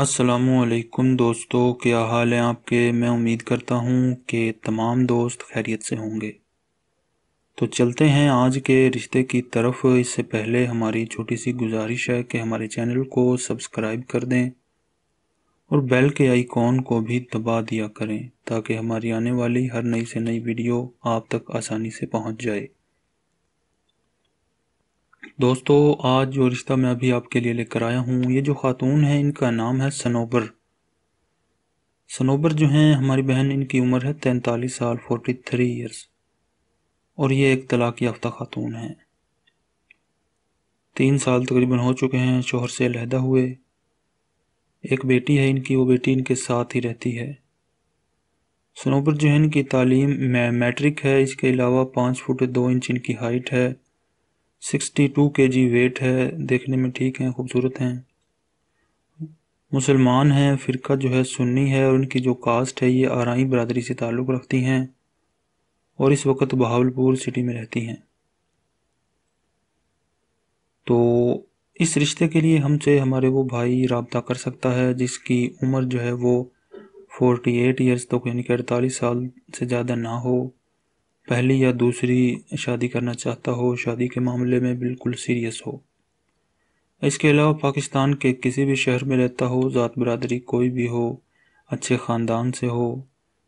असलकुम दोस्तों क्या हाल है आपके मैं उम्मीद करता हूँ कि तमाम दोस्त खैरियत से होंगे तो चलते हैं आज के रिश्ते की तरफ इससे पहले हमारी छोटी सी गुजारिश है कि हमारे चैनल को सब्सक्राइब कर दें और बेल के आइकॉन को भी दबा दिया करें ताकि हमारी आने वाली हर नई से नई वीडियो आप तक आसानी से पहुँच जाए दोस्तों आज जो रिश्ता मैं अभी आपके लिए लेकर आया हूँ ये जो ख़ातून है इनका नाम है सनोबर सनोबर जो हैं हमारी बहन इनकी उम्र है तैंतालीस साल फोर्टी थ्री ईयर्स और ये एक तलाक याफ्ता ख़ातून हैं तीन साल तकरीबन हो चुके हैं शोहर से अलहदा हुए एक बेटी है इनकी वो बेटी इनके साथ ही रहती है सनोबर जो है इनकी तालीम मैट्रिक है इसके अलावा पाँच फुट दो इंच इनकी हाइट है सिक्सटी टू के जी वेट है देखने में ठीक हैं खूबसूरत हैं मुसलमान हैं फ़िरका जो है सुन्नी है और उनकी जो कास्ट है ये आरई बरदरी से ताल्लुक़ रखती हैं और इस वक्त बहावलपुर सिटी में रहती हैं तो इस रिश्ते के लिए हमसे हमारे वो भाई रबता कर सकता है जिसकी उम्र जो है वो 48 एट ईयर्स तक तो यानी कि अड़तालीस साल से ज़्यादा ना हो पहली या दूसरी शादी करना चाहता हो शादी के मामले में बिल्कुल सीरियस हो इसके अलावा पाकिस्तान के किसी भी शहर में रहता हो ज़ात बरदरी कोई भी हो अच्छे ख़ानदान से हो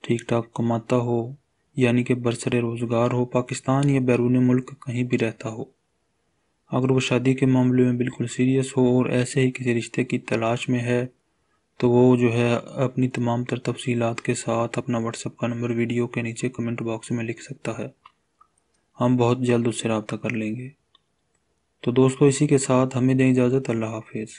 ठीक ठाक कमाता हो यानी कि बरसर रोज़गार हो पाकिस्तान या बैरून मुल्क कहीं भी रहता हो अगर वो शादी के मामले में बिल्कुल सीरियस हो और ऐसे ही किसी रिश्ते की तलाश में है तो वो जो है अपनी तमाम तर तफसीत के साथ अपना व्हाट्सअप का नंबर वीडियो के नीचे कमेंट बॉक्स में लिख सकता है हम बहुत जल्द उससे रबता कर लेंगे तो दोस्तों इसी के साथ हमें दें इजाज़त अल्लाह हाफिज़